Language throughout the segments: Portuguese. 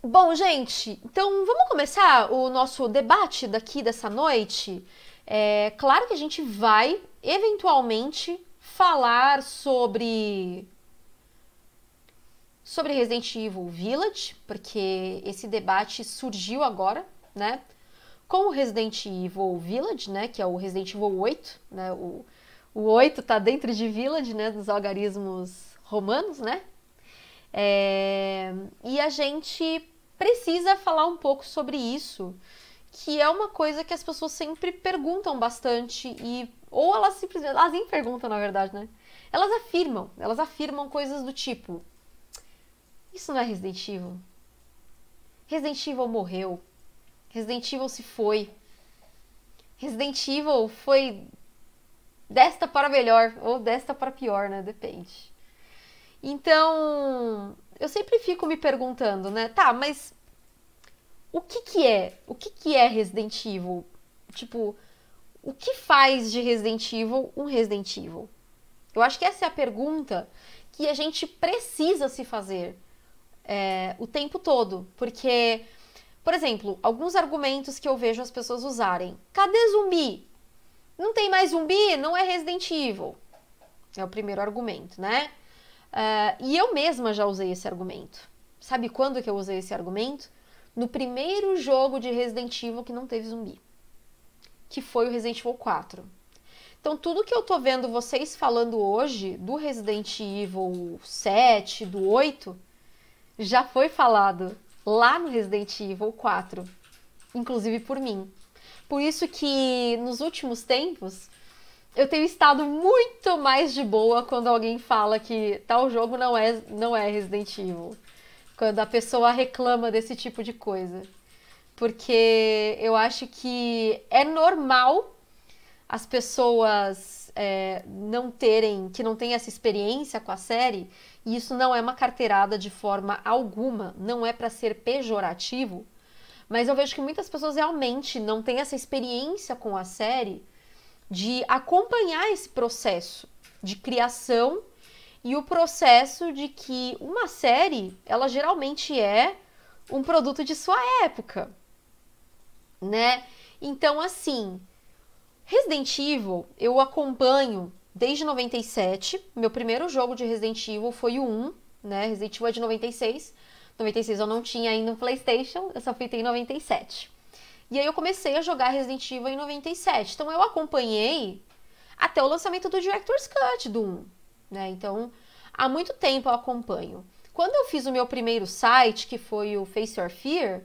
Bom, gente, então vamos começar o nosso debate daqui dessa noite. É claro que a gente vai eventualmente falar sobre sobre Resident Evil Village, porque esse debate surgiu agora, né? Com o Resident Evil Village, né, que é o Resident Evil 8, né? O, o 8 tá dentro de Village, né, dos algarismos romanos, né? É... E a gente precisa falar um pouco sobre isso, que é uma coisa que as pessoas sempre perguntam bastante e ou elas simplesmente, elas nem perguntam na verdade, né? Elas afirmam, elas afirmam coisas do tipo: isso não é Resident Evil. Resident Evil morreu. Resident Evil se foi. Resident Evil foi desta para melhor ou desta para pior, né? Depende. Então, eu sempre fico me perguntando, né? Tá, mas o que que é? O que que é Resident Evil? Tipo, o que faz de Resident Evil um Resident Evil? Eu acho que essa é a pergunta que a gente precisa se fazer é, o tempo todo, porque, por exemplo, alguns argumentos que eu vejo as pessoas usarem: cadê zumbi? Não tem mais zumbi, não é Resident Evil. É o primeiro argumento, né? Uh, e eu mesma já usei esse argumento. Sabe quando que eu usei esse argumento? No primeiro jogo de Resident Evil que não teve zumbi, que foi o Resident Evil 4. Então, tudo que eu tô vendo vocês falando hoje do Resident Evil 7, do 8, já foi falado lá no Resident Evil 4, inclusive por mim. Por isso que nos últimos tempos eu tenho estado muito mais de boa quando alguém fala que tal jogo não é, não é Resident Evil. Quando a pessoa reclama desse tipo de coisa. Porque eu acho que é normal as pessoas é, não terem, que não têm essa experiência com a série, e isso não é uma carteirada de forma alguma, não é para ser pejorativo, mas eu vejo que muitas pessoas realmente não têm essa experiência com a série de acompanhar esse processo de criação e o processo de que uma série, ela geralmente é um produto de sua época, né? Então, assim, Resident Evil eu acompanho desde 97. Meu primeiro jogo de Resident Evil foi o 1, né? Resident Evil é de 96. 96 eu não tinha ainda um PlayStation, eu só fui ter em 97. E aí eu comecei a jogar Resident Evil em 97. Então eu acompanhei até o lançamento do Director's Cut do 1, né? Então, há muito tempo eu acompanho. Quando eu fiz o meu primeiro site, que foi o Face Your Fear,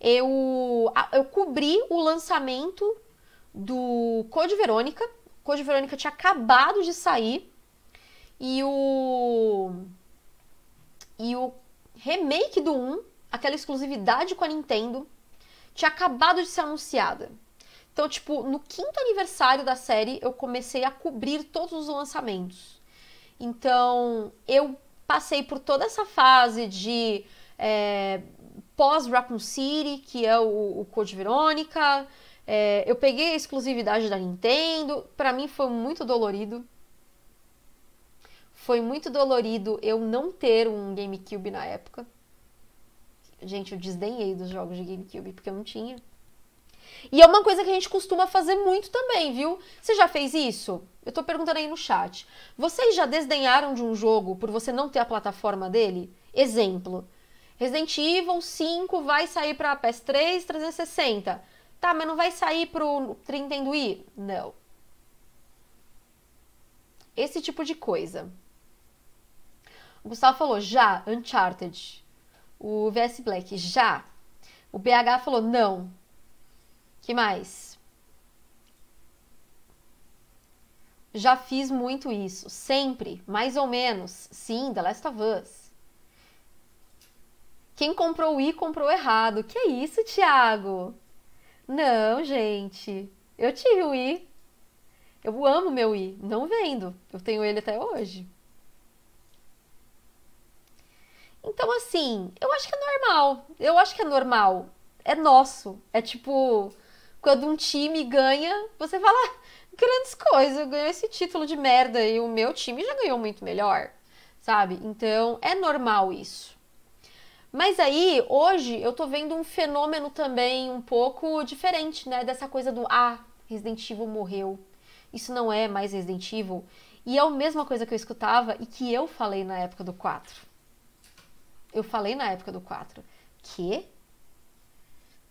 eu, eu cobri o lançamento do Code Verônica. Code Verônica tinha acabado de sair. E o. E o remake do 1, aquela exclusividade com a Nintendo, tinha acabado de ser anunciada. Então, tipo, no quinto aniversário da série, eu comecei a cobrir todos os lançamentos. Então, eu passei por toda essa fase de é, pós-Raccoon City, que é o, o Code Verônica. É, eu peguei a exclusividade da Nintendo. Para mim foi muito dolorido. Foi muito dolorido eu não ter um GameCube na época. Gente, eu desdenhei dos jogos de GameCube porque eu não tinha. E é uma coisa que a gente costuma fazer muito também, viu? Você já fez isso? Eu tô perguntando aí no chat. Vocês já desdenharam de um jogo por você não ter a plataforma dele? Exemplo. Resident Evil 5 vai sair para PS3 360. Tá, mas não vai sair pro Nintendo Wii? Não. Esse tipo de coisa. O Gustavo falou, já, Uncharted. O VS Black, já. O BH falou, não. que mais? Já fiz muito isso. Sempre, mais ou menos. Sim, The Last of Us. Quem comprou o I comprou errado. Que é isso, Thiago? Não, gente. Eu tive o I. Eu amo meu I. Não vendo. Eu tenho ele até hoje. Então, assim, eu acho que é normal. Eu acho que é normal. É nosso. É tipo, quando um time ganha, você fala ah, grandes coisas, ganhou esse título de merda e o meu time já ganhou muito melhor, sabe? Então, é normal isso. Mas aí, hoje, eu tô vendo um fenômeno também um pouco diferente, né? Dessa coisa do, ah, Resident Evil morreu. Isso não é mais Resident Evil. E é a mesma coisa que eu escutava e que eu falei na época do 4 eu falei na época do 4 que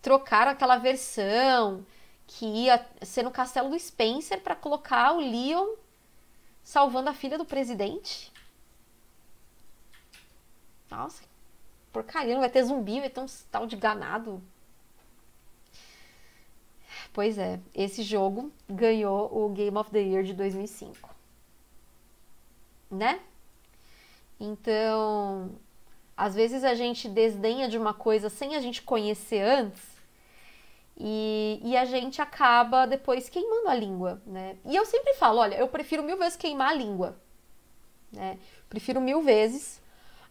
trocaram aquela versão que ia ser no castelo do Spencer para colocar o Leon salvando a filha do presidente. Nossa, porcaria, não vai ter zumbi, vai ter um tal de ganado. Pois é, esse jogo ganhou o Game of the Year de 2005. Né? Então, às vezes a gente desdenha de uma coisa sem a gente conhecer antes e, e, a gente acaba depois queimando a língua, né? E eu sempre falo, olha, eu prefiro mil vezes queimar a língua, né? Prefiro mil vezes.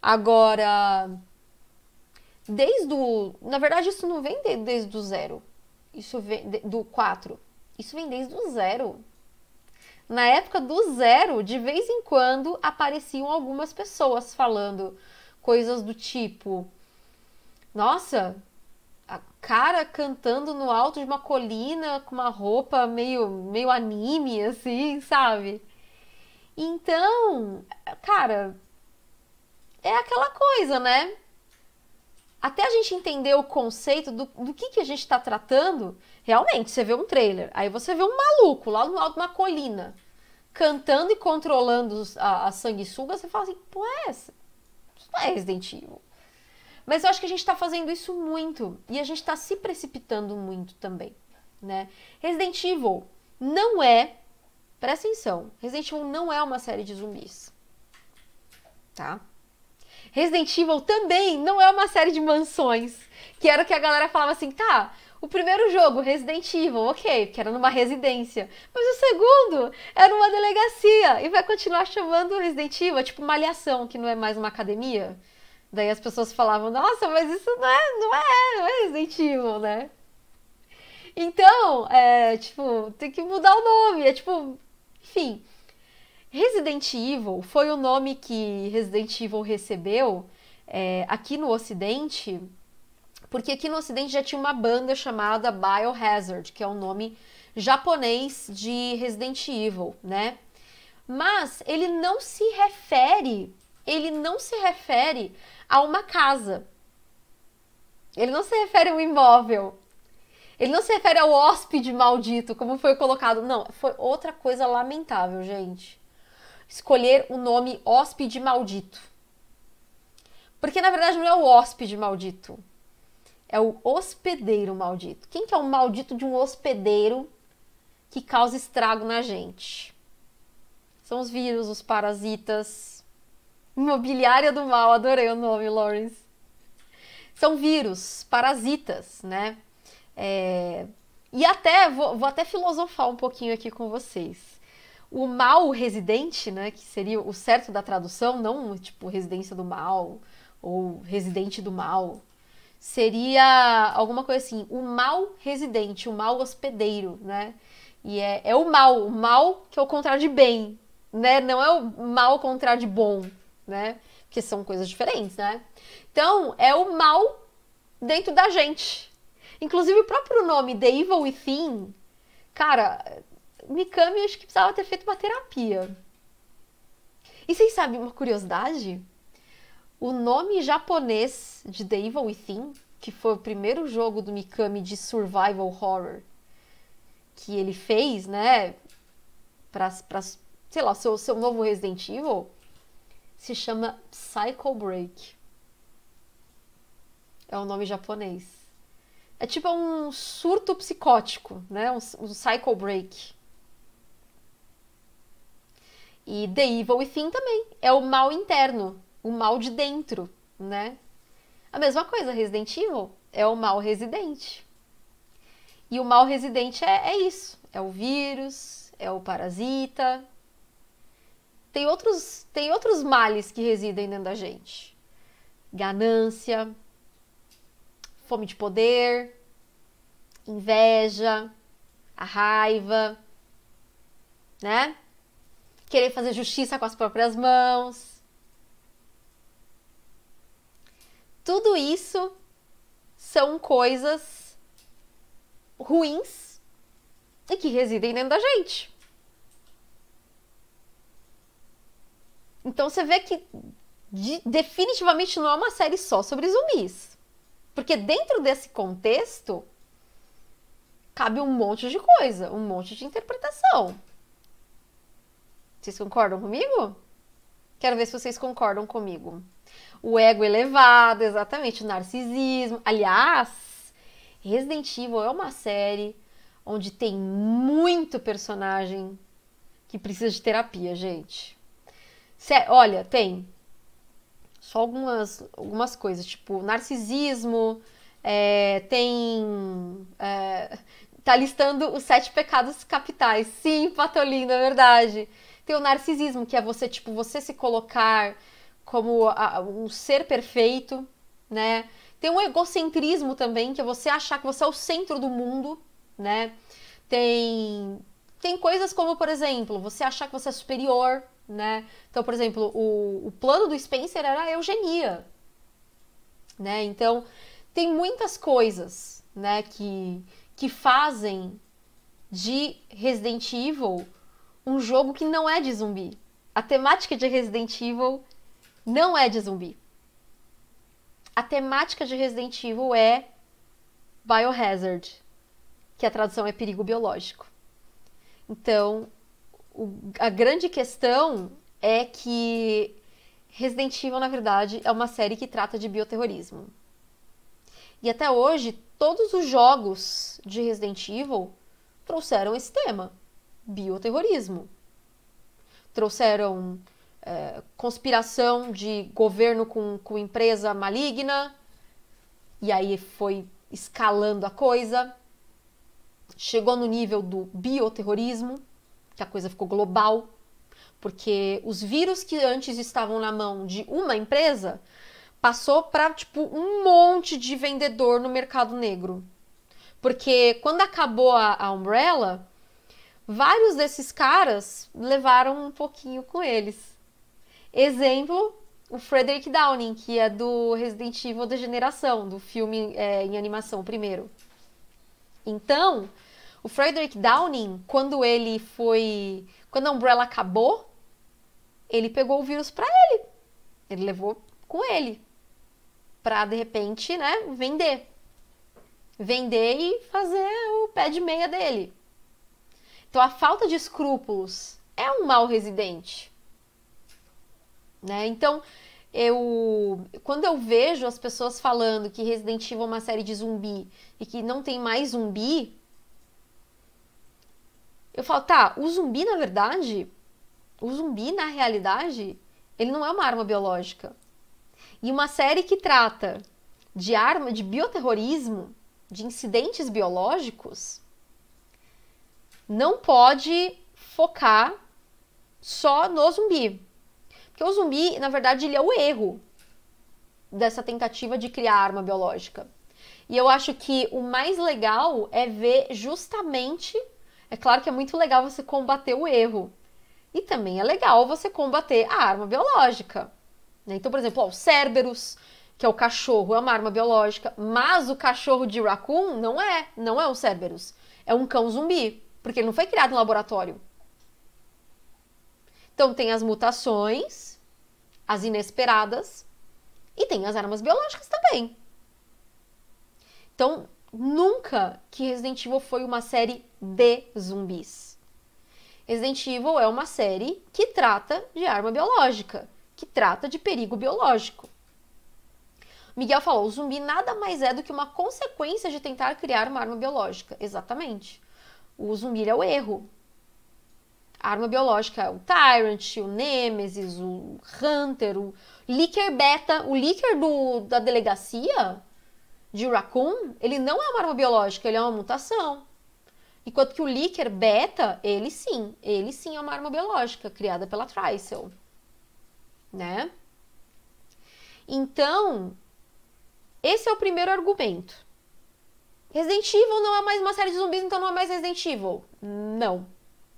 Agora, desde o... Na verdade, isso não vem de, desde o zero. Isso vem de, do quatro. Isso vem desde o zero. Na época do zero, de vez em quando, apareciam algumas pessoas falando coisas do tipo: Nossa, a cara cantando no alto de uma colina com uma roupa meio, meio anime, assim, sabe? Então, cara, é aquela coisa, né? Até a gente entender o conceito do, do que, que a gente está tratando, realmente, você vê um trailer, aí você vê um maluco lá no alto de uma colina, cantando e controlando a, a sanguessuga, você fala assim, pô, é, isso não é Resident Evil. Mas eu acho que a gente está fazendo isso muito e a gente está se precipitando muito também, né? Resident Evil não é, presta atenção, Resident Evil não é uma série de zumbis, tá? Resident Evil também não é uma série de mansões, que era o que a galera falava assim, tá? O primeiro jogo, Resident Evil, ok, que era numa residência. Mas o segundo era uma delegacia e vai continuar chamando Resident Evil, é tipo aliação que não é mais uma academia. Daí as pessoas falavam, nossa, mas isso não é, não é, não é Resident Evil, né? Então, é, tipo, tem que mudar o nome. É tipo, enfim. Resident Evil foi o nome que Resident Evil recebeu é, aqui no Ocidente porque aqui no Ocidente já tinha uma banda chamada Biohazard, que é o um nome japonês de Resident Evil, né? Mas ele não se refere, ele não se refere a uma casa. Ele não se refere a um imóvel. Ele não se refere ao hóspede maldito, como foi colocado. Não, foi outra coisa lamentável, gente. Escolher o nome hóspede maldito. Porque na verdade não é o hóspede maldito. É o hospedeiro maldito. Quem que é o maldito de um hospedeiro que causa estrago na gente? São os vírus, os parasitas. Imobiliária do mal, adorei o nome, Lawrence. São vírus, parasitas, né? É... E até, vou, vou até filosofar um pouquinho aqui com vocês o mal residente, né, que seria o certo da tradução, não tipo residência do mal ou residente do mal, seria alguma coisa assim, o mal residente, o mal hospedeiro, né? E é, é o mal, o mal que é o contrário de bem, né? Não é o mal ao contrário de bom, né? que são coisas diferentes, né? Então, é o mal dentro da gente. Inclusive, o próprio nome, The Evil Within, cara, Mikami acho que precisava ter feito uma terapia. E vocês sabem uma curiosidade? O nome japonês de The Evil Within, que foi o primeiro jogo do Mikami de survival horror que ele fez, né, para sei lá, seu, seu novo Resident Evil, se chama Psycho Break. É o um nome japonês. É tipo um surto psicótico, né? Um, um Psycho Break. E The Evil Within também. É o mal interno o mal de dentro, né? A mesma coisa, Resident Evil é o mal residente. E o mal residente é, é isso: é o vírus, é o parasita. Tem outros, tem outros males que residem dentro da gente: ganância, fome de poder, inveja, a raiva, né? Querer fazer justiça com as próprias mãos. Tudo isso são coisas ruins e que residem dentro da gente. Então você vê que de, definitivamente não é uma série só sobre zumbis. Porque dentro desse contexto cabe um monte de coisa, um monte de interpretação. Vocês concordam comigo? Quero ver se vocês concordam comigo o ego elevado, exatamente, o narcisismo. Aliás, Resident Evil é uma série onde tem muito personagem que precisa de terapia, gente. olha, tem só algumas, algumas coisas, tipo narcisismo, é, tem. É, tá listando os sete pecados capitais. Sim, Patolino, é verdade. Tem o narcisismo, que é você, tipo, você se colocar como a, um ser perfeito, né? Tem um egocentrismo também, que é você achar que você é o centro do mundo, né? Tem tem coisas como, por exemplo, você achar que você é superior, né? Então, por exemplo, o, o plano do Spencer era a eugenia, né? Então, tem muitas coisas, né, que, que fazem de Resident Evil um jogo que não é de zumbi. A temática de Resident Evil não é de zumbi. A temática de Resident Evil é biohazard, que a tradução é perigo biológico. Então, o, a grande questão é que Resident Evil, na verdade, é uma série que trata de bioterrorismo. E até hoje, todos os jogos de Resident Evil trouxeram esse tema: bioterrorismo. Trouxeram eh, conspiração de governo com, com empresa maligna, e aí foi escalando a coisa. Chegou no nível do bioterrorismo, que a coisa ficou global, porque os vírus que antes estavam na mão de uma empresa passou para tipo um monte de vendedor no mercado negro. Porque quando acabou a, a Umbrella, vários desses caras levaram um pouquinho com eles. Exemplo, o Frederick Downing, que é do Resident Evil da geração, do filme é, em animação primeiro. Então, o Frederick Downing, quando ele foi. Quando a Umbrella acabou, ele pegou o vírus para ele. Ele levou com ele. Pra, de repente, né, vender. Vender e fazer o pé de meia dele. Então, a falta de escrúpulos é um mal residente né? Então, eu quando eu vejo as pessoas falando que Resident Evil é uma série de zumbi e que não tem mais zumbi, eu falo, tá, o zumbi na verdade, o zumbi na realidade, ele não é uma arma biológica. E uma série que trata de arma de bioterrorismo, de incidentes biológicos, não pode focar só no zumbi. Que o zumbi, na verdade, ele é o erro dessa tentativa de criar arma biológica. E eu acho que o mais legal é ver justamente. É claro que é muito legal você combater o erro. E também é legal você combater a arma biológica. Né? Então, por exemplo, ó, o Cerberus, que é o cachorro, é uma arma biológica, mas o cachorro de Raccoon não é, não é o Cerberus. É um cão zumbi, porque ele não foi criado em laboratório. Então tem as mutações, as inesperadas e tem as armas biológicas também. Então, nunca que Resident Evil foi uma série de zumbis. Resident Evil é uma série que trata de arma biológica, que trata de perigo biológico. Miguel falou: o zumbi nada mais é do que uma consequência de tentar criar uma arma biológica. Exatamente. O zumbi é o erro, arma biológica, é o Tyrant, o Nemesis, o Hunter, o Licker Beta, o Licker do, da delegacia de Raccoon, ele não é uma arma biológica, ele é uma mutação. Enquanto que o Licker Beta, ele sim, ele sim é uma arma biológica criada pela Trisel, né? Então, esse é o primeiro argumento. Resident Evil não é mais uma série de zumbis, então não é mais Resident Evil. Não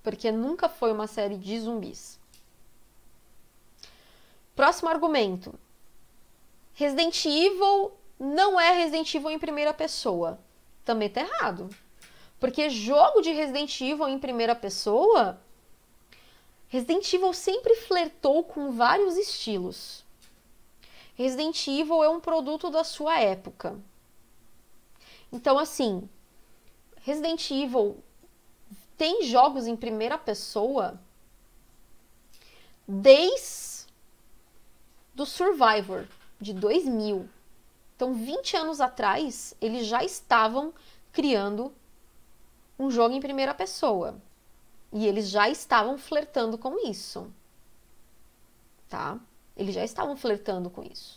porque nunca foi uma série de zumbis. Próximo argumento. Resident Evil não é Resident Evil em primeira pessoa. Também tá errado. Porque jogo de Resident Evil em primeira pessoa, Resident Evil sempre flertou com vários estilos. Resident Evil é um produto da sua época. Então, assim, Resident Evil tem jogos em primeira pessoa desde do Survivor de 2000. Então, 20 anos atrás, eles já estavam criando um jogo em primeira pessoa. E eles já estavam flertando com isso. Tá? Eles já estavam flertando com isso.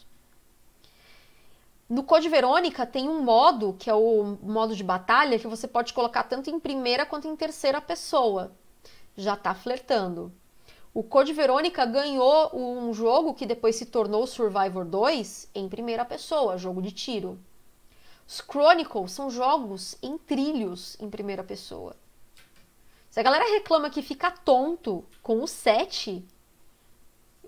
No Code Verônica tem um modo, que é o modo de batalha, que você pode colocar tanto em primeira quanto em terceira pessoa. Já tá flertando. O Code Verônica ganhou um jogo que depois se tornou Survivor 2 em primeira pessoa, jogo de tiro. Os Chronicles são jogos em trilhos em primeira pessoa. Se a galera reclama que fica tonto com o 7,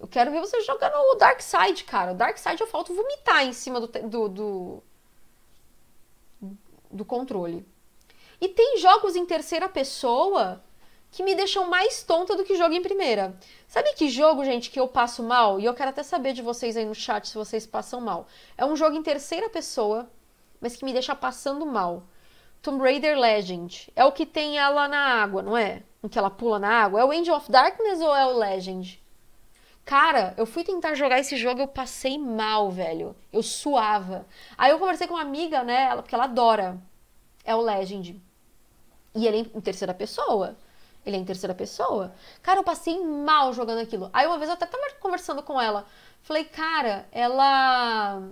eu quero ver você jogando o Dark Side, cara. O Dark Side eu falto vomitar em cima do, do, do, do controle. E tem jogos em terceira pessoa que me deixam mais tonta do que jogo em primeira. Sabe que jogo, gente, que eu passo mal? E eu quero até saber de vocês aí no chat se vocês passam mal. É um jogo em terceira pessoa, mas que me deixa passando mal. Tomb Raider Legend. É o que tem ela na água, não é? Em que ela pula na água. É o Angel of Darkness ou é o Legend? Cara, eu fui tentar jogar esse jogo, eu passei mal, velho. Eu suava. Aí eu conversei com uma amiga, né? Ela, porque ela adora. É o Legend. E ele é em terceira pessoa. Ele é em terceira pessoa. Cara, eu passei mal jogando aquilo. Aí uma vez eu até tava conversando com ela. Falei, cara, ela.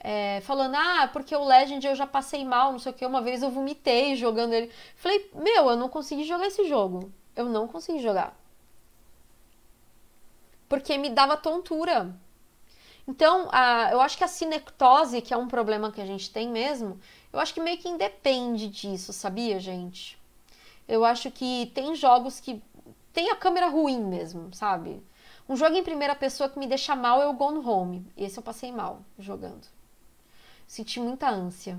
É, falando, ah, porque o Legend eu já passei mal, não sei o que, uma vez eu vomitei jogando ele. Falei, meu, eu não consegui jogar esse jogo. Eu não consegui jogar porque me dava tontura. Então, a, eu acho que a sinectose, que é um problema que a gente tem mesmo, eu acho que meio que independe disso, sabia, gente? Eu acho que tem jogos que tem a câmera ruim mesmo, sabe? Um jogo em primeira pessoa que me deixa mal é o Gone Home. Esse eu passei mal jogando. Senti muita ânsia.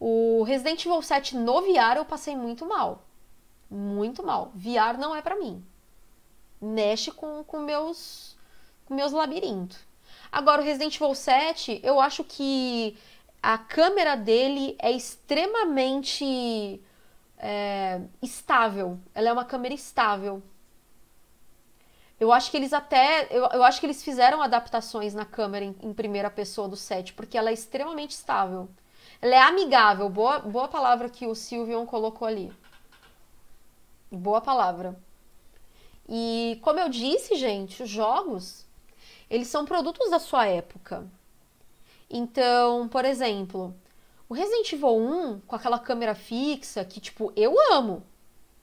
O Resident Evil 7 no VR eu passei muito mal. Muito mal. VR não é para mim mexe com, com meus com meus labirintos. Agora, o Resident Evil 7, eu acho que a câmera dele é extremamente é, estável. Ela é uma câmera estável. Eu acho que eles até. Eu, eu acho que eles fizeram adaptações na câmera em, em primeira pessoa do 7, porque ela é extremamente estável. Ela é amigável. Boa, boa palavra que o Silvion colocou ali. Boa palavra. E como eu disse, gente, os jogos, eles são produtos da sua época. Então, por exemplo, o Resident Evil 1 com aquela câmera fixa que tipo, eu amo.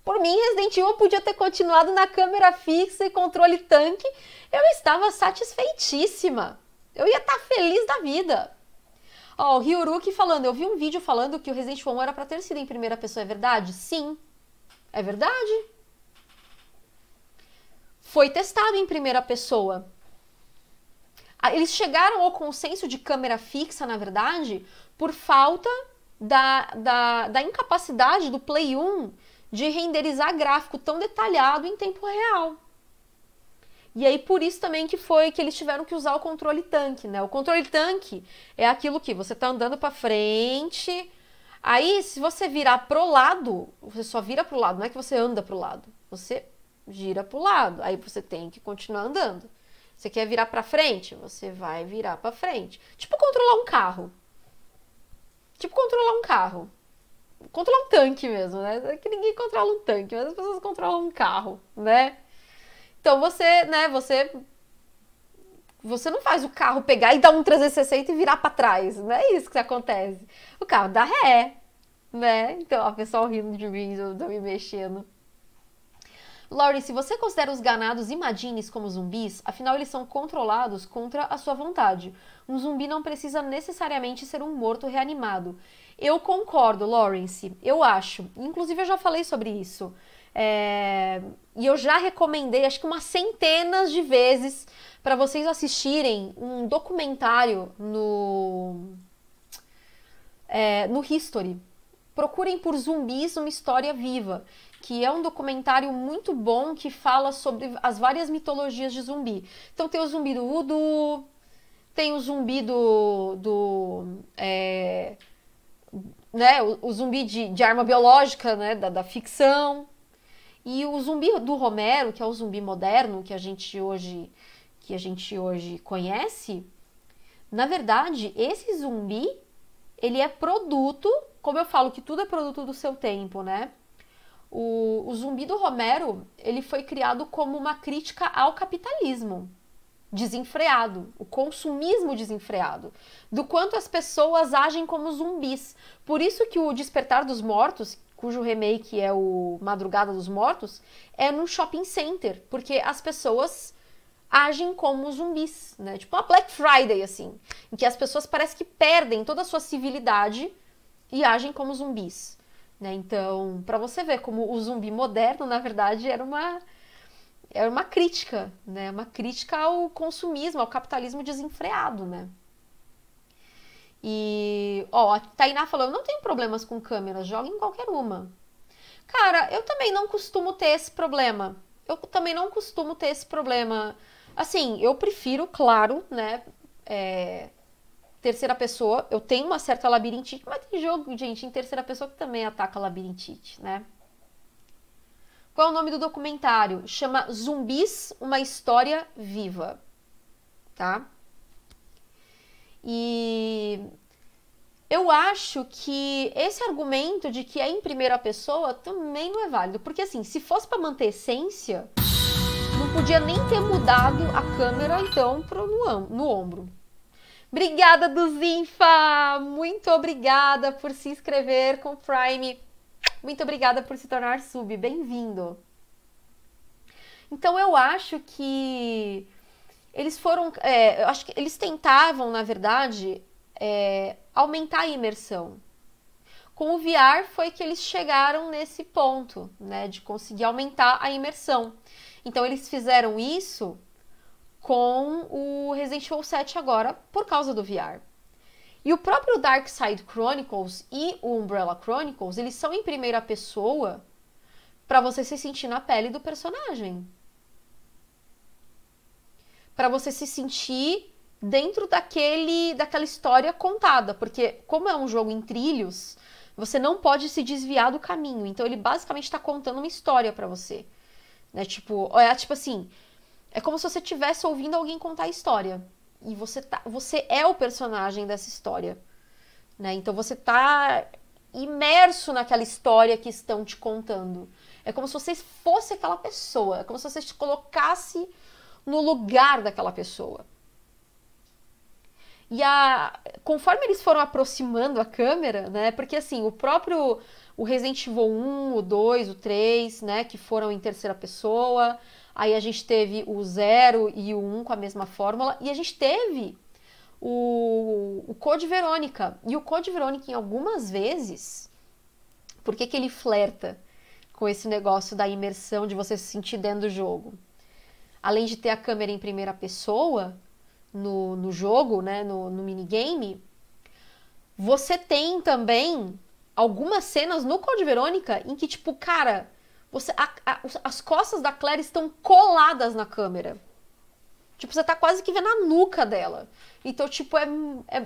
Por mim, Resident Evil podia ter continuado na câmera fixa e controle tanque, eu estava satisfeitíssima. Eu ia estar tá feliz da vida. Ó, oh, o Ryuruki falando, eu vi um vídeo falando que o Resident Evil 1 era para ter sido em primeira pessoa, é verdade? Sim. É verdade foi testado em primeira pessoa. Ah, eles chegaram ao consenso de câmera fixa, na verdade, por falta da, da, da incapacidade do Play 1 de renderizar gráfico tão detalhado em tempo real. E aí por isso também que foi que eles tiveram que usar o controle tanque, né? O controle tanque é aquilo que você tá andando para frente, aí se você virar pro lado, você só vira pro lado, não é que você anda pro lado. Você gira para o lado. Aí você tem que continuar andando. Você quer virar para frente? Você vai virar para frente. Tipo controlar um carro. Tipo controlar um carro. Controlar um tanque mesmo, né? É que ninguém controla um tanque, mas as pessoas controlam um carro, né? Então você, né, você você não faz o carro pegar e dar um 360 e virar para trás, não é isso que acontece. O carro dá ré, né? Então, a pessoa rindo de mim, eu, eu me mexendo. Lawrence, se você considera os ganados imagines como zumbis, afinal eles são controlados contra a sua vontade. Um zumbi não precisa necessariamente ser um morto reanimado. Eu concordo, Lawrence. Eu acho. Inclusive, eu já falei sobre isso. É... E eu já recomendei, acho que umas centenas de vezes, para vocês assistirem um documentário no. É... no History. Procurem por zumbis uma história viva que é um documentário muito bom que fala sobre as várias mitologias de zumbi. Então tem o zumbi do voodoo, tem o zumbi do. do é, né, o, o zumbi de, de, arma biológica, né, da, da ficção. E o zumbi do Romero, que é o zumbi moderno que a gente hoje, que a gente hoje conhece, na verdade, esse zumbi, ele é produto, como eu falo que tudo é produto do seu tempo, né? O, o Zumbi do Romero, ele foi criado como uma crítica ao capitalismo desenfreado, o consumismo desenfreado, do quanto as pessoas agem como zumbis. Por isso que o Despertar dos Mortos, cujo remake é o Madrugada dos Mortos, é num shopping center, porque as pessoas agem como zumbis, né? Tipo uma Black Friday, assim, em que as pessoas parecem que perdem toda a sua civilidade e agem como zumbis. Né? Então, para você ver como o zumbi moderno, na verdade, era uma era uma crítica, né? Uma crítica ao consumismo, ao capitalismo desenfreado, né? E, ó, a Tainá falou, eu não tenho problemas com câmeras, joga em qualquer uma. Cara, eu também não costumo ter esse problema. Eu também não costumo ter esse problema. Assim, eu prefiro, claro, né? É, terceira pessoa, eu tenho uma certa labirintite, mas tem jogo, gente, em terceira pessoa que também ataca labirintite, né? Qual é o nome do documentário? Chama Zumbis, uma história viva, tá? E eu acho que esse argumento de que é em primeira pessoa também não é válido, porque assim, se fosse para manter essência, não podia nem ter mudado a câmera então pro, no, no ombro. Obrigada, Duzinfa! Muito obrigada por se inscrever com o Prime. Muito obrigada por se tornar sub. Bem-vindo. Então, eu acho que eles foram. É, eu acho que eles tentavam, na verdade, é, aumentar a imersão. Com o VR foi que eles chegaram nesse ponto, né, de conseguir aumentar a imersão. Então, eles fizeram isso com o Resident Evil 7 agora por causa do VR. E o próprio Dark Side Chronicles e o Umbrella Chronicles, eles são em primeira pessoa para você se sentir na pele do personagem. Para você se sentir dentro daquele daquela história contada, porque como é um jogo em trilhos, você não pode se desviar do caminho. Então ele basicamente está contando uma história para você, né? Tipo, é tipo assim, é como se você estivesse ouvindo alguém contar a história. E você, tá, você é o personagem dessa história. Né? Então você está imerso naquela história que estão te contando. É como se você fosse aquela pessoa, é como se você se colocasse no lugar daquela pessoa. E a, conforme eles foram aproximando a câmera, né? Porque assim, o próprio o Resident Evil 1, o 2, o 3, né, que foram em terceira pessoa, Aí a gente teve o 0 e o 1 um com a mesma fórmula. E a gente teve o, o Code Verônica. E o Code Verônica, em algumas vezes, por que, que ele flerta com esse negócio da imersão, de você se sentir dentro do jogo? Além de ter a câmera em primeira pessoa no, no jogo, né, no, no minigame, você tem também algumas cenas no Code Verônica em que, tipo, cara, você, a, a, as costas da Claire estão coladas na câmera. Tipo, você tá quase que vendo a nuca dela. Então, tipo, é, é,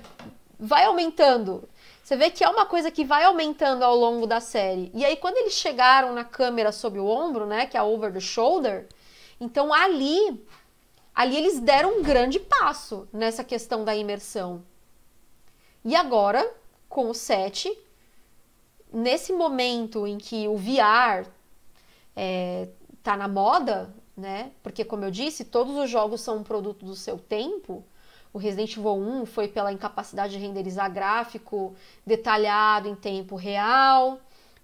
vai aumentando. Você vê que é uma coisa que vai aumentando ao longo da série. E aí, quando eles chegaram na câmera sob o ombro, né, que é a over the shoulder, então ali, ali eles deram um grande passo nessa questão da imersão. E agora, com o 7, nesse momento em que o VR é, tá na moda, né? Porque, como eu disse, todos os jogos são um produto do seu tempo. O Resident Evil 1 foi pela incapacidade de renderizar gráfico detalhado em tempo real.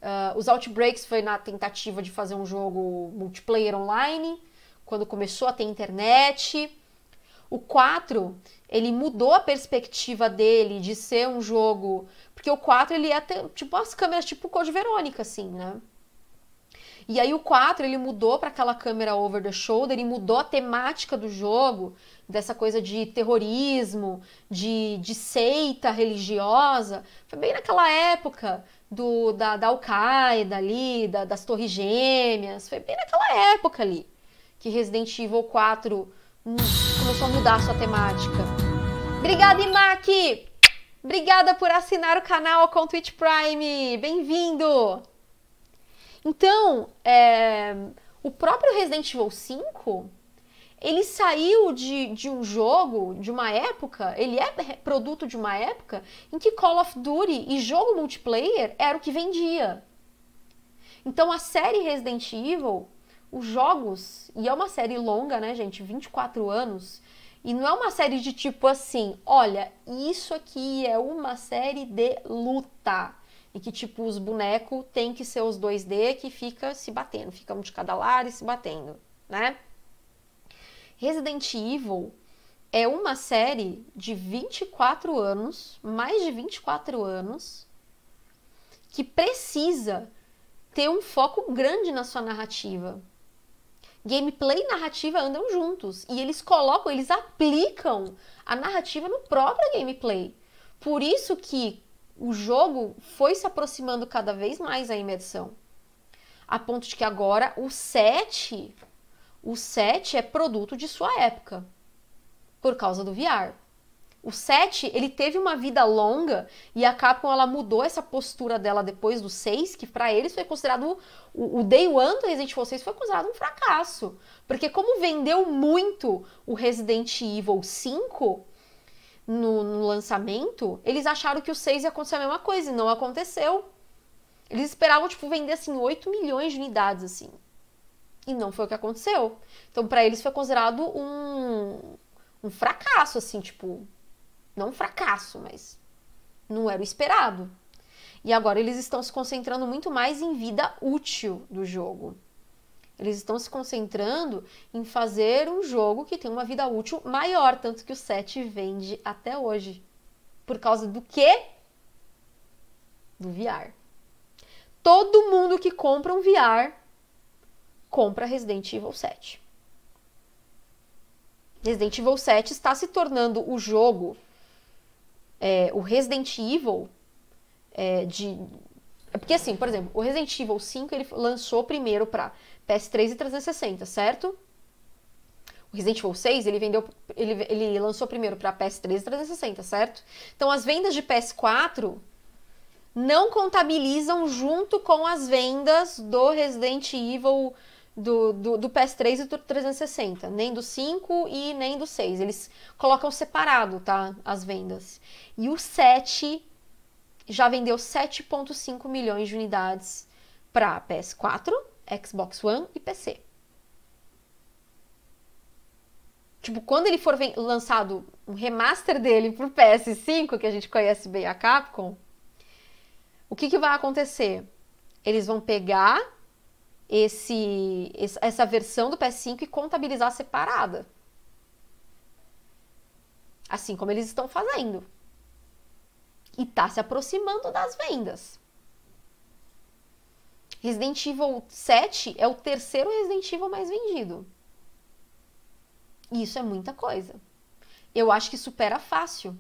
Uh, os Outbreaks foi na tentativa de fazer um jogo multiplayer online, quando começou a ter internet. O 4, ele mudou a perspectiva dele de ser um jogo. Porque o 4 ele é tipo as câmeras tipo Code Verônica, assim, né? E aí o 4 ele mudou para aquela câmera over the shoulder e mudou a temática do jogo, dessa coisa de terrorismo, de, de seita religiosa. Foi bem naquela época do da, da Al-Qaeda ali, da, das Torres Gêmeas. Foi bem naquela época ali que Resident Evil 4 hum, começou a mudar a sua temática. Obrigada, Imac! Obrigada por assinar o canal com o Twitch Prime! Bem-vindo! Então, é, o próprio Resident Evil 5, ele saiu de, de um jogo, de uma época, ele é produto de uma época em que Call of Duty e jogo multiplayer era o que vendia. Então a série Resident Evil, os jogos, e é uma série longa, né, gente? 24 anos. E não é uma série de tipo assim, olha, isso aqui é uma série de luta. E que, tipo, os bonecos tem que ser os 2D que fica se batendo, fica um de cada lado e se batendo, né? Resident Evil é uma série de 24 anos, mais de 24 anos, que precisa ter um foco grande na sua narrativa. Gameplay e narrativa andam juntos e eles colocam, eles aplicam a narrativa no próprio gameplay. Por isso que o jogo foi se aproximando cada vez mais à imersão. A ponto de que agora o 7, o 7 é produto de sua época, por causa do VR. O 7, ele teve uma vida longa e a Capcom ela mudou essa postura dela depois do 6, que para eles foi considerado o, o, Day One do Resident Evil 6 foi considerado um fracasso, porque como vendeu muito o Resident Evil 5, no, no lançamento, eles acharam que o 6 ia acontecer a mesma coisa e não aconteceu. Eles esperavam, tipo, vender, assim, 8 milhões de unidades, assim. E não foi o que aconteceu. Então, para eles foi considerado um, um fracasso, assim, tipo... Não um fracasso, mas não era o esperado. E agora eles estão se concentrando muito mais em vida útil do jogo. Eles estão se concentrando em fazer um jogo que tem uma vida útil maior, tanto que o 7 vende até hoje. Por causa do quê? Do VR. Todo mundo que compra um VR compra Resident Evil 7. Resident Evil 7 está se tornando o jogo, é, o Resident Evil é, de. É porque assim, por exemplo, o Resident Evil 5 ele lançou primeiro para PS3 e 360, certo? O Resident Evil 6, ele vendeu, ele, ele lançou primeiro para PS3 e 360, certo? Então as vendas de PS4 não contabilizam junto com as vendas do Resident Evil do, do, do, PS3 e do 360, nem do 5 e nem do 6. Eles colocam separado, tá? As vendas. E o 7 já vendeu 7,5 milhões de unidades para PS4 Xbox One e PC. Tipo, quando ele for lançado um remaster dele pro PS5, que a gente conhece bem a Capcom, o que, que vai acontecer? Eles vão pegar esse, essa versão do PS5 e contabilizar separada. Assim como eles estão fazendo. E está se aproximando das vendas. Resident Evil 7 é o terceiro Resident Evil mais vendido. E isso é muita coisa. Eu acho que supera fácil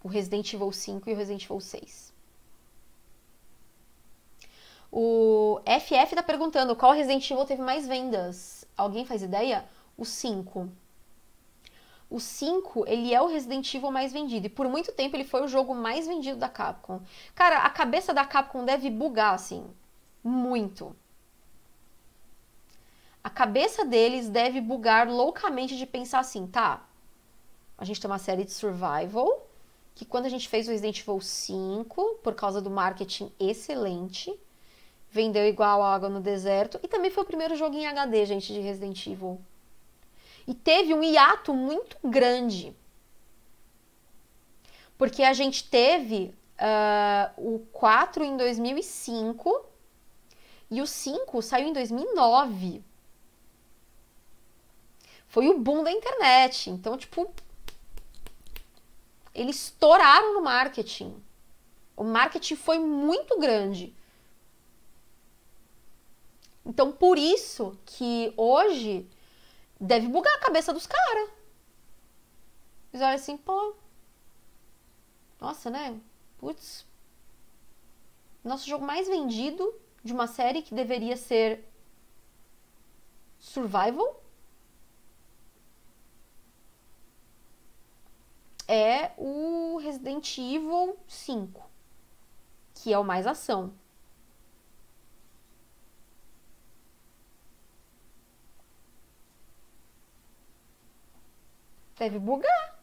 o Resident Evil 5 e o Resident Evil 6. O FF tá perguntando qual Resident Evil teve mais vendas. Alguém faz ideia? O 5. O 5, ele é o Resident Evil mais vendido. E por muito tempo ele foi o jogo mais vendido da Capcom. Cara, a cabeça da Capcom deve bugar, assim muito. A cabeça deles deve bugar loucamente de pensar assim, tá? A gente tem uma série de survival, que quando a gente fez o Resident Evil 5, por causa do marketing excelente, vendeu igual água no deserto, e também foi o primeiro jogo em HD, gente, de Resident Evil. E teve um hiato muito grande. Porque a gente teve uh, o 4 em 2005 e o 5 saiu em 2009. Foi o boom da internet. Então, tipo, eles estouraram no marketing. O marketing foi muito grande. Então, por isso que hoje deve bugar a cabeça dos caras. Eles olham assim, pô. Nossa, né? Putz. Nosso jogo mais vendido de uma série que deveria ser survival é o Resident Evil 5, que é o mais ação. Deve bugar.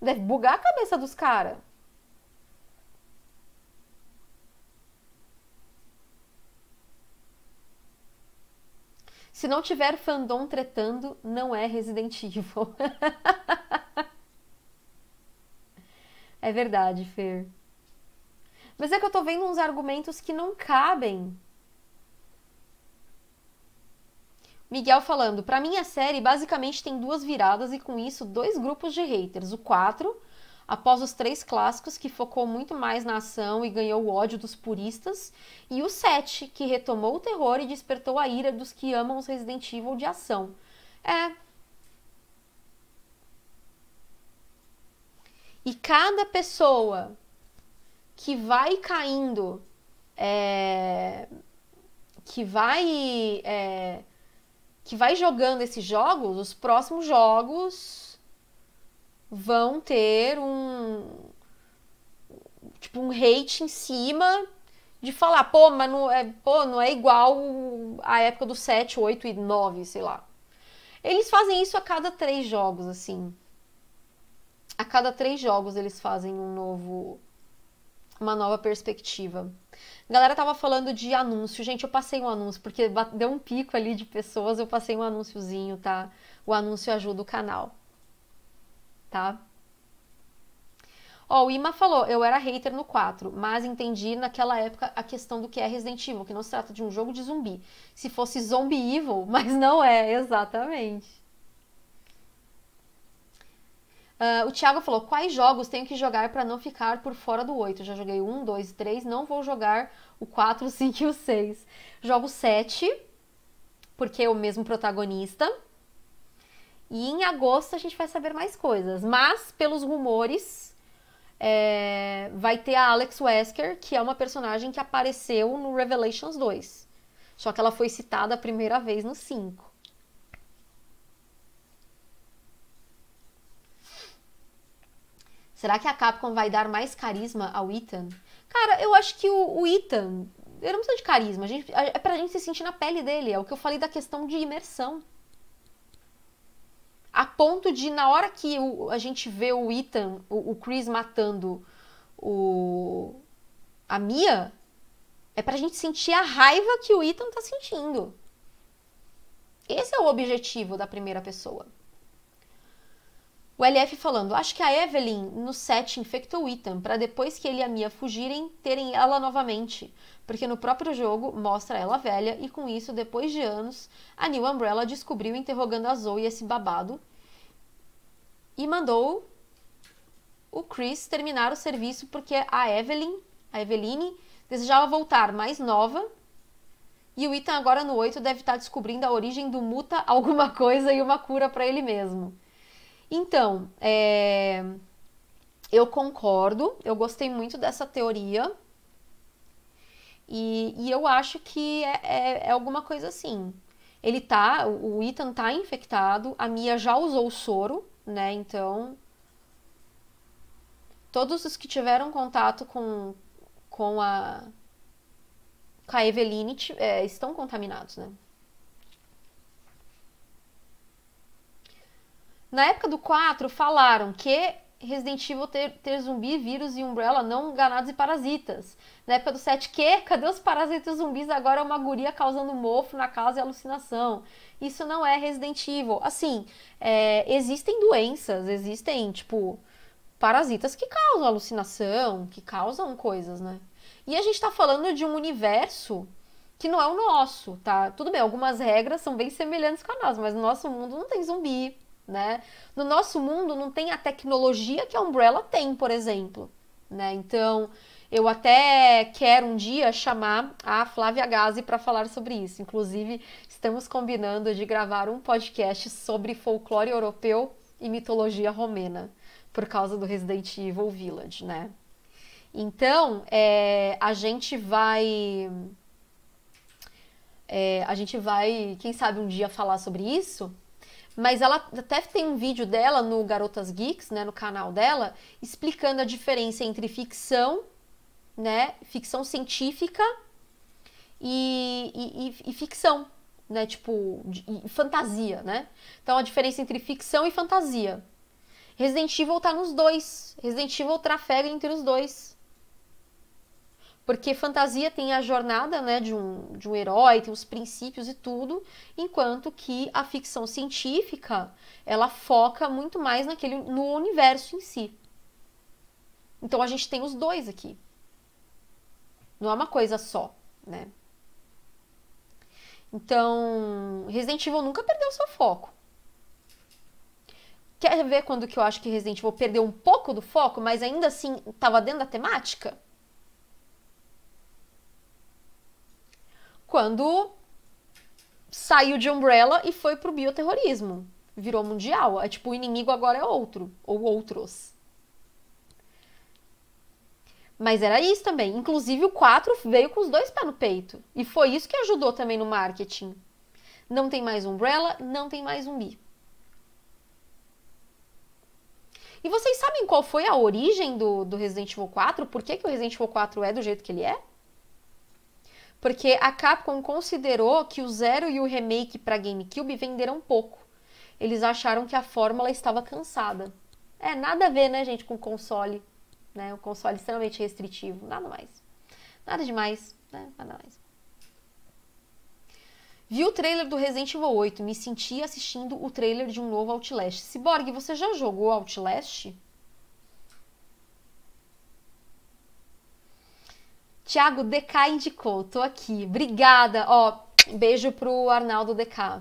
Deve bugar a cabeça dos caras. Se não tiver fandom tretando, não é Resident Evil. é verdade, Fer. Mas é que eu tô vendo uns argumentos que não cabem. Miguel falando, pra mim a série basicamente tem duas viradas e com isso dois grupos de haters, o 4 após os três clássicos, que focou muito mais na ação e ganhou o ódio dos puristas, e o 7, que retomou o terror e despertou a ira dos que amam os Resident Evil de ação. É. E cada pessoa que vai caindo, é, que vai. É, que vai jogando esses jogos, os próximos jogos vão ter um tipo um hate em cima de falar, pô, mas não é, pô, não é igual a época do 7, 8 e 9, sei lá. Eles fazem isso a cada três jogos, assim. A cada três jogos eles fazem um novo. Uma nova perspectiva. A galera tava falando de anúncio. Gente, eu passei um anúncio, porque deu um pico ali de pessoas, eu passei um anúnciozinho, tá? O anúncio ajuda o canal tá? Ó, o Ima falou, eu era hater no 4, mas entendi naquela época a questão do que é Resident Evil, que não se trata de um jogo de zumbi. Se fosse Zombie Evil, mas não é, exatamente. Uh, o Thiago falou: quais jogos tenho que jogar para não ficar por fora do 8? Já joguei 1, 2, 3, não vou jogar o 4, o 5 e o 6. Jogo 7, porque é o mesmo protagonista. E em agosto a gente vai saber mais coisas. Mas, pelos rumores, é, vai ter a Alex Wesker, que é uma personagem que apareceu no Revelations 2. Só que ela foi citada a primeira vez no 5. Será que a Capcom vai dar mais carisma ao Ethan? Cara, eu acho que o, o Ethan. Eu não preciso de carisma. A gente, é, é pra gente se sentir na pele dele. É o que eu falei da questão de imersão a ponto de, na hora que o, a gente vê o Ethan, o, o Chris matando o, a Mia, é pra gente sentir a raiva que o Ethan tá sentindo. Esse é o objetivo da primeira pessoa. O LF falando, acho que a Evelyn no set infectou o Ethan, para depois que ele e a Mia fugirem, terem ela novamente. Porque no próprio jogo mostra ela velha, e com isso, depois de anos, a New Umbrella descobriu interrogando a Zoe esse babado. E mandou o Chris terminar o serviço porque a Evelyn, a Eveline, desejava voltar mais nova. E o Ethan agora no 8 deve estar tá descobrindo a origem do muta alguma coisa e uma cura para ele mesmo. Então, é, eu concordo, eu gostei muito dessa teoria. E, e eu acho que é, é, é, alguma coisa assim. Ele tá, o Ethan tá infectado, a Mia já usou o soro, né? Então. Todos os que tiveram contato com, com a, com a Eveline é, estão contaminados, né? Na época do 4, falaram que Resident Evil ter, ter zumbi, vírus e Umbrella não ganados e parasitas. Na época do 7, que? Cadê os parasitas e zumbis? Agora é uma guria causando mofo na casa e alucinação. Isso não é Resident Evil. Assim, é, existem doenças, existem, tipo, parasitas que causam alucinação, que causam coisas, né? E a gente tá falando de um universo que não é o nosso, tá? Tudo bem, algumas regras são bem semelhantes com a nossa, mas no nosso mundo não tem zumbi, né? No nosso mundo não tem a tecnologia que a Umbrella tem, por exemplo, né? Então, eu até quero um dia chamar a Flávia Gazi para falar sobre isso. Inclusive, estamos combinando de gravar um podcast sobre folclore europeu e mitologia romena, por causa do Resident Evil Village, né? Então, é, a gente vai. É, a gente vai, quem sabe, um dia falar sobre isso, mas ela até tem um vídeo dela no Garotas Geeks, né, no canal dela, explicando a diferença entre ficção, né, ficção científica e, e, e, e ficção, né, tipo, de, fantasia, né? Então a diferença entre ficção e fantasia. Resident Evil tá nos dois. Resident Evil trafega entre os dois. Porque fantasia tem a jornada né, de, um, de um herói, tem os princípios e tudo, enquanto que a ficção científica ela foca muito mais naquele no universo em si. Então a gente tem os dois aqui. Não é uma coisa só, né? Então, Resident Evil nunca perdeu seu foco. Quer ver quando que eu acho que Resident Evil perdeu um pouco do foco, mas ainda assim estava dentro da temática? quando saiu de Umbrella e foi pro bioterrorismo. Virou mundial. É tipo, o inimigo agora é outro, ou outros. Mas era isso também. Inclusive, o 4 veio com os dois pés no peito. E foi isso que ajudou também no marketing. Não tem mais Umbrella, não tem mais zumbi. E vocês sabem qual foi a origem do, do Resident Evil 4? Por que, que o Resident Evil 4 é do jeito que ele é? porque a Capcom considerou que o Zero e o remake para GameCube venderam pouco. Eles acharam que a fórmula estava cansada. É, nada a ver, né, gente, com console, né? O console extremamente restritivo, nada mais. Nada demais, né? Nada mais. Vi o trailer do Resident Evil 8, me senti assistindo o trailer de um novo Outlast. Cyborg, você já jogou Outlast? Tiago, DK indicou, tô aqui. Obrigada, ó, beijo pro Arnaldo DK.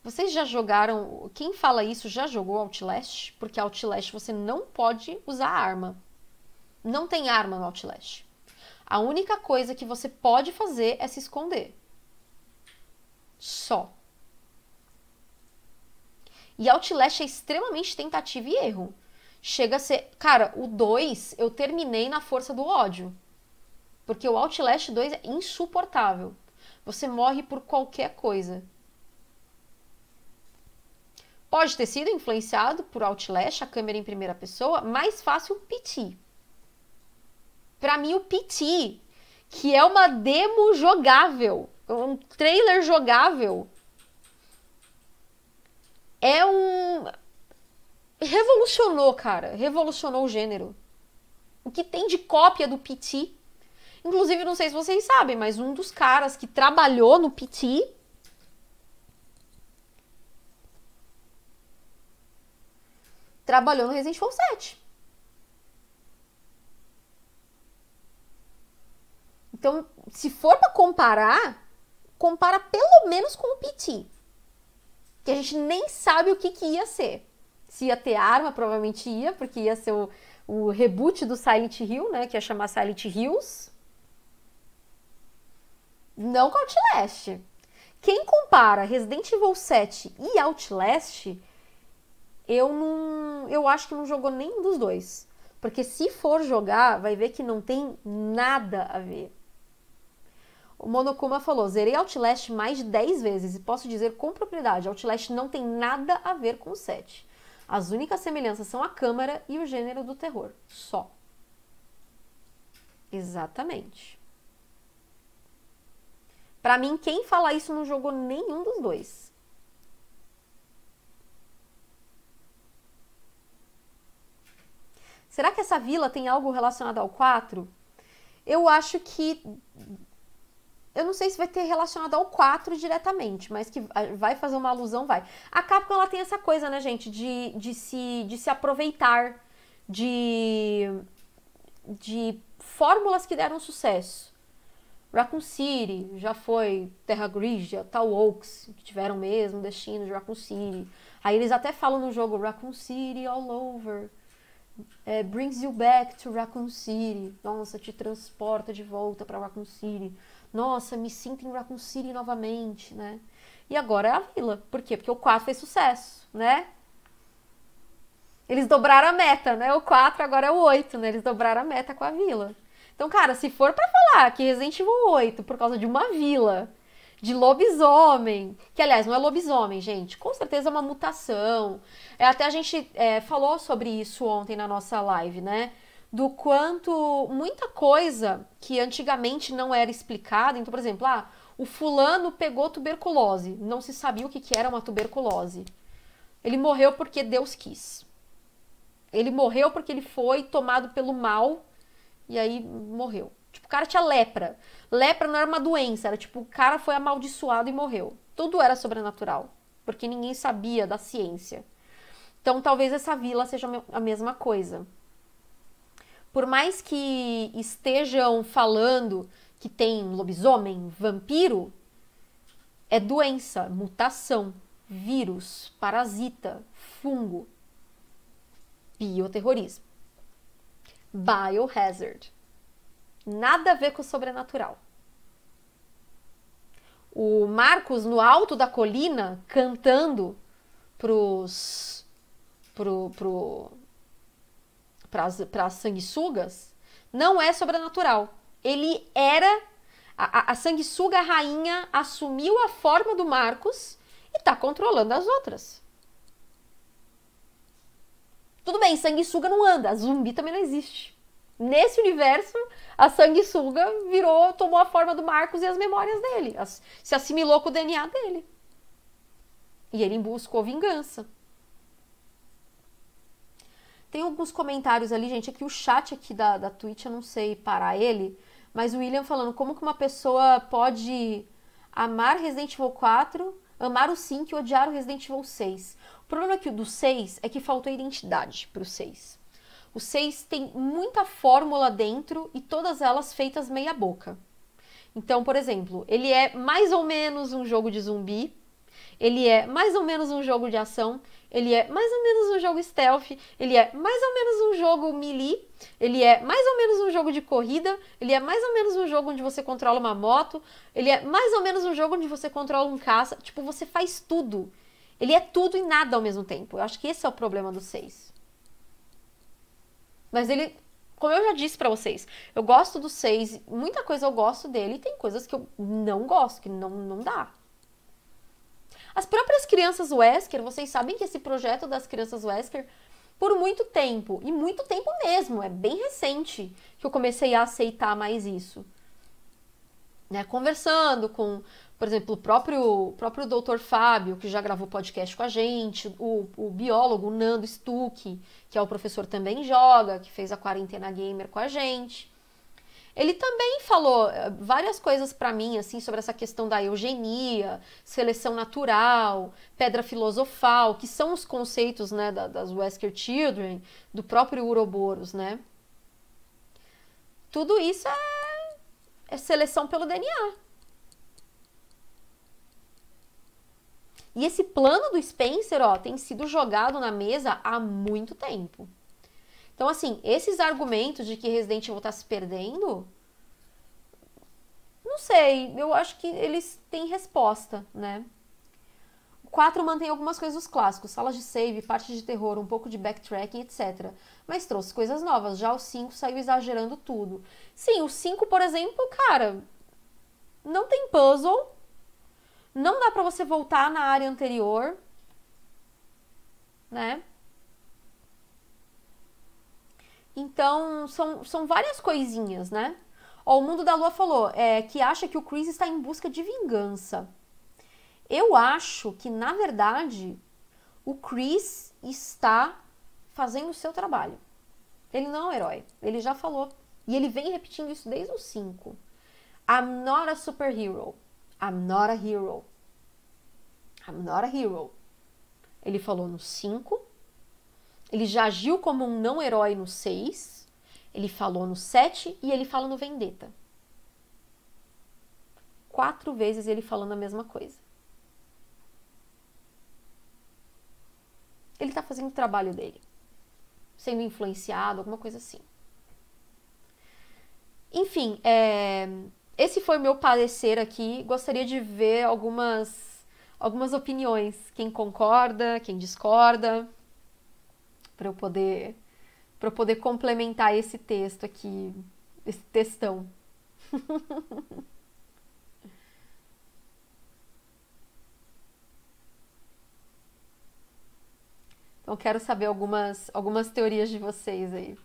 Vocês já jogaram, quem fala isso já jogou Outlast? Porque Outlast você não pode usar arma. Não tem arma no Outlast. A única coisa que você pode fazer é se esconder. Só. E Outlast é extremamente tentativa e erro chega a ser. Cara, o 2 eu terminei na força do ódio. Porque o Outlast 2 é insuportável. Você morre por qualquer coisa. Pode ter sido influenciado por Outlast, a câmera em primeira pessoa, mais fácil o PT. Pra mim, o PT, que é uma demo jogável, um trailer jogável, é um revolucionou, cara. Revolucionou o gênero. O que tem de cópia do Piti? Inclusive, não sei se vocês sabem, mas um dos caras que trabalhou no Piti trabalhou no Resident Evil 7. Então, se for para comparar, compara pelo menos com o PT, que a gente nem sabe o que, que ia ser. Se ia ter arma, provavelmente ia, porque ia ser o, o reboot do Silent Hill, né? Que ia chamar Silent Hills. Não com Outlast. Quem compara Resident Evil 7 e Outlast, eu não. Eu acho que não jogou nenhum dos dois. Porque se for jogar, vai ver que não tem nada a ver. O Monokuma falou: zerei Outlast mais de 10 vezes e posso dizer com propriedade: Outlast não tem nada a ver com o 7. As únicas semelhanças são a câmara e o gênero do terror, só. Exatamente. Para mim, quem falar isso não jogou nenhum dos dois. Será que essa vila tem algo relacionado ao 4? Eu acho que eu não sei se vai ter relacionado ao 4 diretamente, mas que vai fazer uma alusão, vai. A Capcom, ela tem essa coisa, né, gente, de, de, se, de se aproveitar de, de fórmulas que deram sucesso. Raccoon City já foi Terra Grigia, Tal Oaks, que tiveram mesmo o destino de Raccoon City. Aí eles até falam no jogo Raccoon City all over. É, brings you back to Raccoon City. Nossa, te transporta de volta para Raccoon City. Nossa, me sinto em Raccoon City novamente, né? E agora é a vila. Por quê? Porque o 4 fez sucesso, né? Eles dobraram a meta, né? O 4 agora é o 8, né? Eles dobraram a meta com a vila. Então, cara, se for para falar que Resident Evil 8 por causa de uma vila, de lobisomem, que aliás não é lobisomem, gente, com certeza é uma mutação. É, até a gente é, falou sobre isso ontem na nossa live, né? do quanto muita coisa que antigamente não era explicada. Então, por exemplo, ah, o fulano pegou tuberculose, não se sabia o que, que era uma tuberculose. Ele morreu porque Deus quis. Ele morreu porque ele foi tomado pelo mal e aí morreu. Tipo, o cara tinha lepra. Lepra não era uma doença, era tipo, o cara foi amaldiçoado e morreu. Tudo era sobrenatural, porque ninguém sabia da ciência. Então, talvez essa vila seja a mesma coisa por mais que estejam falando que tem lobisomem, vampiro, é doença, mutação, vírus, parasita, fungo, bioterrorismo, biohazard. Nada a ver com o sobrenatural. O Marcos no alto da colina cantando pros pro, pro para as sanguessugas, não é sobrenatural. Ele era. A, a, a sanguessuga rainha assumiu a forma do Marcos e está controlando as outras. Tudo bem, sanguessuga não anda, zumbi também não existe. Nesse universo, a sanguessuga virou, tomou a forma do Marcos e as memórias dele, as, se assimilou com o DNA dele. E ele buscou vingança. Tem alguns comentários ali, gente, aqui é o chat aqui da, da Twitch, eu não sei parar ele, mas o William falando como que uma pessoa pode amar Resident Evil 4, amar o 5 e odiar o Resident Evil 6. O problema aqui é do 6 é que faltou identidade pro 6. O 6 tem muita fórmula dentro e todas elas feitas meia boca. Então, por exemplo, ele é mais ou menos um jogo de zumbi, ele é mais ou menos um jogo de ação, ele é mais ou menos um jogo stealth, ele é mais ou menos um jogo melee, ele é mais ou menos um jogo de corrida, ele é mais ou menos um jogo onde você controla uma moto, ele é mais ou menos um jogo onde você controla um caça, tipo, você faz tudo. Ele é tudo e nada ao mesmo tempo. Eu acho que esse é o problema do 6. Mas ele, como eu já disse para vocês, eu gosto do 6, muita coisa eu gosto dele, e tem coisas que eu não gosto, que não, não dá. As próprias crianças Wesker, vocês sabem que esse projeto das crianças Wesker, por muito tempo, e muito tempo mesmo, é bem recente que eu comecei a aceitar mais isso. Né? Conversando com, por exemplo, o próprio, próprio doutor Fábio, que já gravou podcast com a gente, o, o biólogo Nando Stuck, que é o professor também joga, que fez a quarentena gamer com a gente ele também falou eh, várias coisas para mim, assim, sobre essa questão da eugenia, seleção natural, pedra filosofal, que são os conceitos, né, das Wesker Children, do próprio Uroboros, né? Tudo isso é, é seleção pelo DNA. E esse plano do Spencer, ó, tem sido jogado na mesa há muito tempo. Então, assim, esses argumentos de que Resident Evil tá se perdendo, não sei, eu acho que eles têm resposta, né? O 4 mantém algumas coisas dos clássicos, salas de save, parte de terror, um pouco de backtracking, etc. Mas trouxe coisas novas, já o 5 saiu exagerando tudo. Sim, o 5, por exemplo, cara, não tem puzzle, não dá para você voltar na área anterior, né? Então, são, são várias coisinhas, né? Ó, o Mundo da Lua falou é, que acha que o Chris está em busca de vingança. Eu acho que, na verdade, o Chris está fazendo o seu trabalho. Ele não é um herói, ele já falou. E ele vem repetindo isso desde os 5. I'm not a superhero. I'm not a hero. I'm not a hero. Ele falou no 5, ele já agiu como um não-herói no 6, ele falou no 7 e ele fala no Vendetta. Quatro vezes ele falando a mesma coisa. Ele está fazendo o trabalho dele, sendo influenciado, alguma coisa assim. Enfim, é, esse foi o meu parecer aqui. Gostaria de ver algumas, algumas opiniões. Quem concorda, quem discorda para eu poder para eu poder complementar esse texto aqui, esse textão. então quero saber algumas algumas teorias de vocês aí.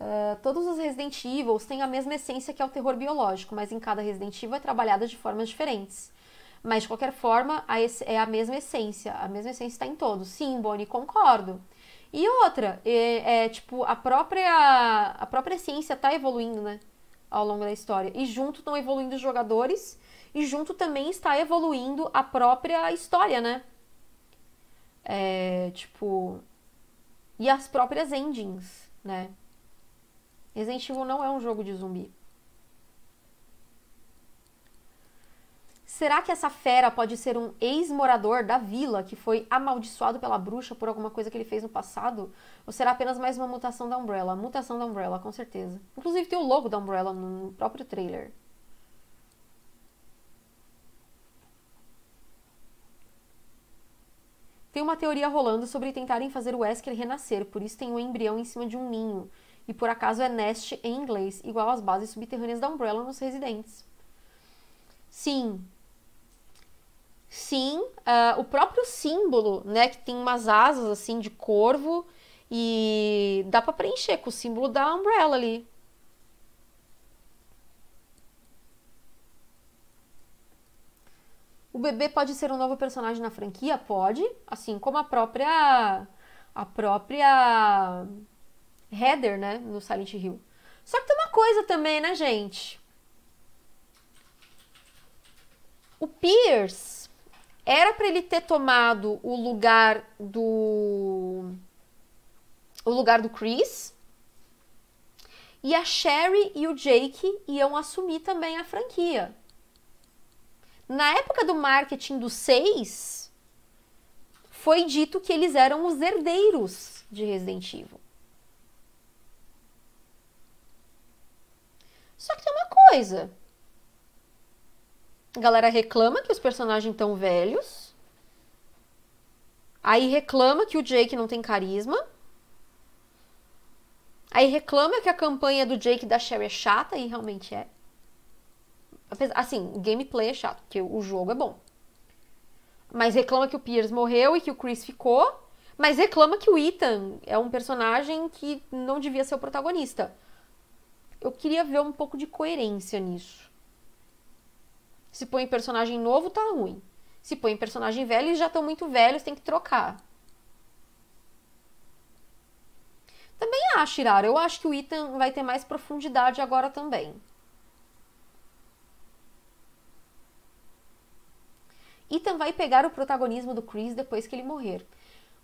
Uh, todos os Resident Evil têm a mesma essência que é o terror biológico, mas em cada Resident Evil é trabalhada de formas diferentes. Mas de qualquer forma, a é a mesma essência. A mesma essência está em todos. Sim, Boni, concordo. E outra, é, é, tipo, a própria, a própria ciência está evoluindo, né? Ao longo da história. E junto estão evoluindo os jogadores, e junto também está evoluindo a própria história, né? É, tipo. E as próprias endings, né? Resident Evil não é um jogo de zumbi. Será que essa fera pode ser um ex-morador da vila que foi amaldiçoado pela bruxa por alguma coisa que ele fez no passado? Ou será apenas mais uma mutação da Umbrella? Mutação da Umbrella, com certeza. Inclusive tem o logo da Umbrella no próprio trailer. Tem uma teoria rolando sobre tentarem fazer o Wesker renascer, por isso tem um embrião em cima de um ninho. E por acaso é nest em inglês, igual às bases subterrâneas da Umbrella nos residentes. Sim, Sim, uh, o próprio símbolo, né, que tem umas asas assim de corvo e dá para preencher com o símbolo da Umbrella ali. O bebê pode ser um novo personagem na franquia? Pode, assim como a própria a própria Heather, né, no Silent Hill. Só que tem uma coisa também, né, gente? O Pierce era para ele ter tomado o lugar do o lugar do Chris. E a Sherry e o Jake iam assumir também a franquia. Na época do marketing dos seis, foi dito que eles eram os herdeiros de Resident Evil. Só que tem uma coisa. A galera reclama que os personagens estão velhos. Aí reclama que o Jake não tem carisma. Aí reclama que a campanha do Jake da Sherry é chata, e realmente é. Assim, o gameplay é chato, porque o jogo é bom. Mas reclama que o Pierce morreu e que o Chris ficou. Mas reclama que o Ethan é um personagem que não devia ser o protagonista. Eu queria ver um pouco de coerência nisso. Se põe personagem novo, tá ruim. Se põe personagem velho, eles já estão muito velhos, tem que trocar. Também acho, Irara. Eu acho que o Ethan vai ter mais profundidade agora também. Ethan vai pegar o protagonismo do Chris depois que ele morrer.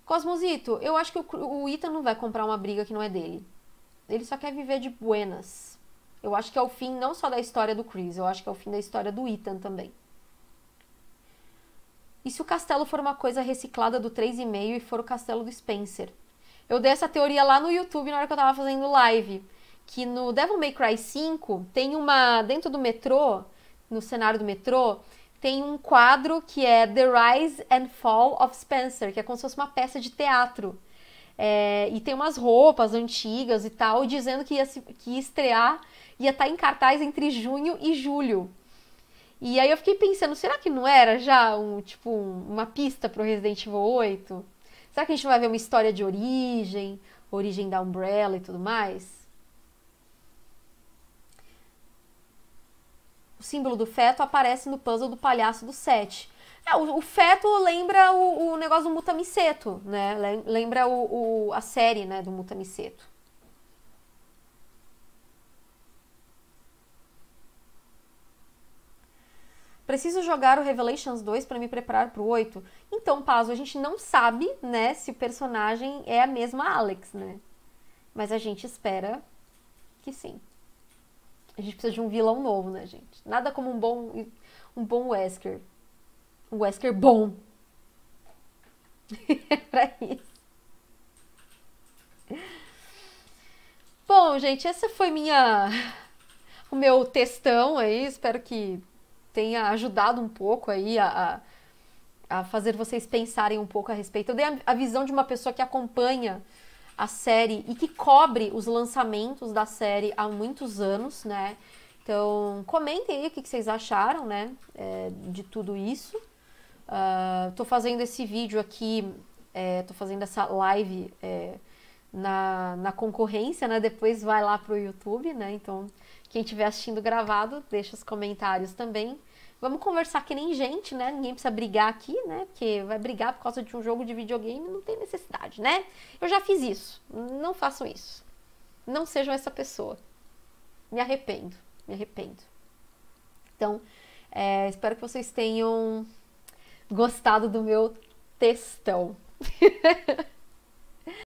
Cosmosito, eu acho que o Ethan não vai comprar uma briga que não é dele. Ele só quer viver de buenas. Eu acho que é o fim não só da história do Chris, eu acho que é o fim da história do Ethan também. E se o castelo for uma coisa reciclada do 3,5 e for o castelo do Spencer? Eu dei essa teoria lá no YouTube na hora que eu tava fazendo live. Que no Devil May Cry 5 tem uma. Dentro do metrô, no cenário do metrô, tem um quadro que é The Rise and Fall of Spencer, que é como se fosse uma peça de teatro. É, e tem umas roupas antigas e tal, dizendo que ia, se, que ia estrear ia estar tá em cartaz entre junho e julho. E aí eu fiquei pensando, será que não era já um tipo uma pista para o Resident Evil 8? Será que a gente vai ver uma história de origem, origem da Umbrella e tudo mais? O símbolo do feto aparece no puzzle do palhaço do 7. É, o, o, feto lembra o, o negócio do Mutamiceto, né? Lembra o, o, a série né, do Mutamiceto. Preciso jogar o Revelations 2 para me preparar para o 8. Então, Pazo, a gente não sabe, né, se o personagem é a mesma Alex, né? Mas a gente espera que sim. A gente precisa de um vilão novo, né, gente? Nada como um bom um bom Wesker. Um Wesker bom. é pra isso. Bom, gente, essa foi minha o meu textão aí, espero que tenha ajudado um pouco aí a, a, a fazer vocês pensarem um pouco a respeito. Eu dei a, a visão de uma pessoa que acompanha a série e que cobre os lançamentos da série há muitos anos, né? Então, comentem aí o que vocês acharam, né, é, de tudo isso. Uh, tô fazendo esse vídeo aqui, é, tô fazendo essa live é, na, na concorrência, né? Depois vai lá pro YouTube, né? Então, quem estiver assistindo gravado, deixa os comentários também. Vamos conversar que nem gente, né? Ninguém precisa brigar aqui, né? Porque vai brigar por causa de um jogo de videogame, não tem necessidade, né? Eu já fiz isso. Não façam isso. Não sejam essa pessoa. Me arrependo. Me arrependo. Então, é, espero que vocês tenham gostado do meu textão.